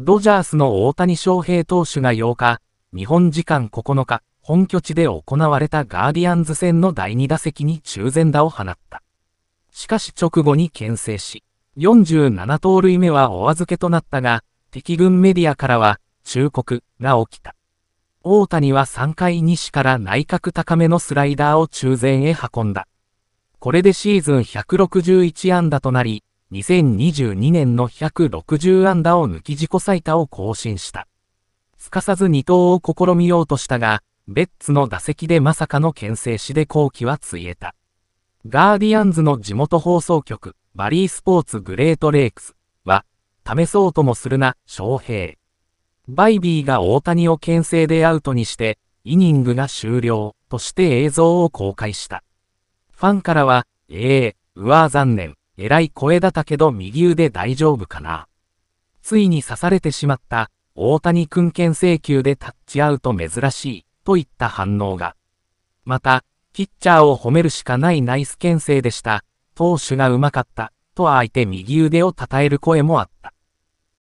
ドジャースの大谷翔平投手が8日、日本時間9日、本拠地で行われたガーディアンズ戦の第2打席に中前打を放った。しかし直後に牽制し、47盗塁目はお預けとなったが、敵軍メディアからは、忠告が起きた。大谷は3回西から内角高めのスライダーを中前へ運んだ。これでシーズン161安打となり、2022年の160安打を抜き自己最多を更新した。すかさず2刀を試みようとしたが、ベッツの打席でまさかの牽制しで後期はついえた。ガーディアンズの地元放送局、バリースポーツグレートレイクスは、試そうともするな、翔平。バイビーが大谷を牽制でアウトにして、イニングが終了として映像を公開した。ファンからは、ええー、うわー残念。えらい小枝だけど右腕大丈夫かな。ついに刺されてしまった、大谷君権請求でタッチアウト珍しい、といった反応が。また、ピッチャーを褒めるしかないナイス牽制でした、投手がうまかった、と相手右腕を称える声もあった。